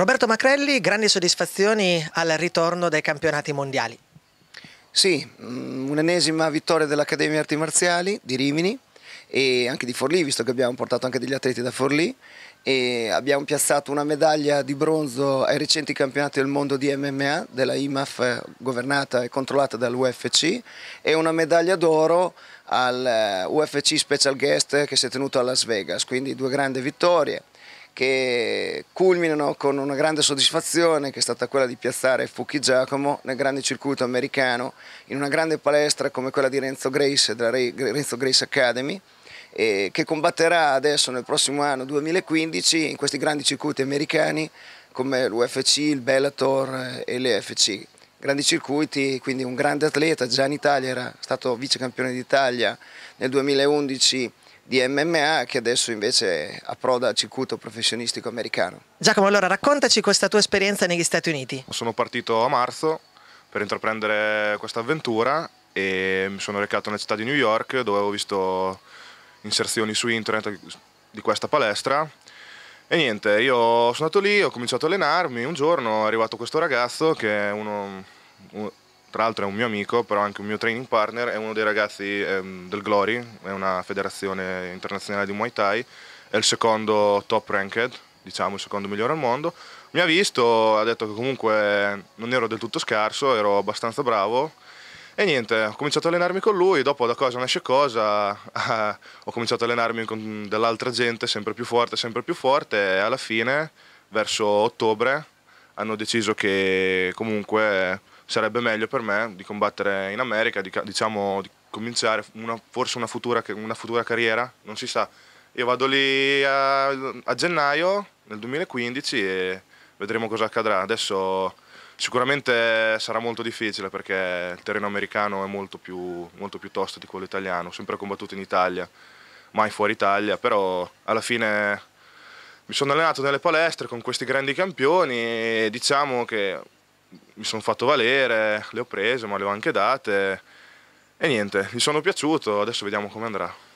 Roberto Macrelli, grandi soddisfazioni al ritorno dai campionati mondiali. Sì, mm, un'ennesima vittoria dell'Accademia Arti Marziali di Rimini e anche di Forlì, visto che abbiamo portato anche degli atleti da Forlì e abbiamo piazzato una medaglia di bronzo ai recenti campionati del mondo di MMA della IMAF eh, governata e controllata dall'UFC e una medaglia d'oro al eh, UFC Special Guest che si è tenuto a Las Vegas, quindi due grandi vittorie che culminano con una grande soddisfazione che è stata quella di piazzare Fucchi Giacomo nel grande circuito americano in una grande palestra come quella di Renzo Grace, della Renzo Grace Academy che combatterà adesso nel prossimo anno 2015 in questi grandi circuiti americani come l'UFC, il Bellator e l'EFC. Grandi circuiti, quindi un grande atleta, già in Italia era stato vice campione d'Italia nel 2011 di MMA che adesso invece approda al circuito professionistico americano. Giacomo, allora raccontaci questa tua esperienza negli Stati Uniti. Sono partito a marzo per intraprendere questa avventura e mi sono recato nella città di New York dove avevo visto inserzioni su internet di questa palestra e niente, io sono andato lì, ho cominciato a allenarmi, un giorno è arrivato questo ragazzo che è uno, tra l'altro è un mio amico, però anche un mio training partner, è uno dei ragazzi ehm, del Glory, è una federazione internazionale di Muay Thai, è il secondo top ranked, diciamo il secondo migliore al mondo. Mi ha visto, ha detto che comunque non ero del tutto scarso, ero abbastanza bravo e niente, ho cominciato a allenarmi con lui, dopo da cosa nasce cosa, ho cominciato a allenarmi con dell'altra gente sempre più forte, sempre più forte e alla fine, verso ottobre, hanno deciso che comunque sarebbe meglio per me di combattere in America, di, diciamo, di cominciare una, forse una futura, una futura, carriera, non si sa. Io vado lì a, a gennaio del 2015 e vedremo cosa accadrà. Adesso sicuramente sarà molto difficile perché il terreno americano è molto più, molto più tosto di quello italiano, ho sempre combattuto in Italia, mai fuori Italia, però alla fine mi sono allenato nelle palestre con questi grandi campioni e diciamo che mi sono fatto valere, le ho prese ma le ho anche date e niente, mi sono piaciuto, adesso vediamo come andrà.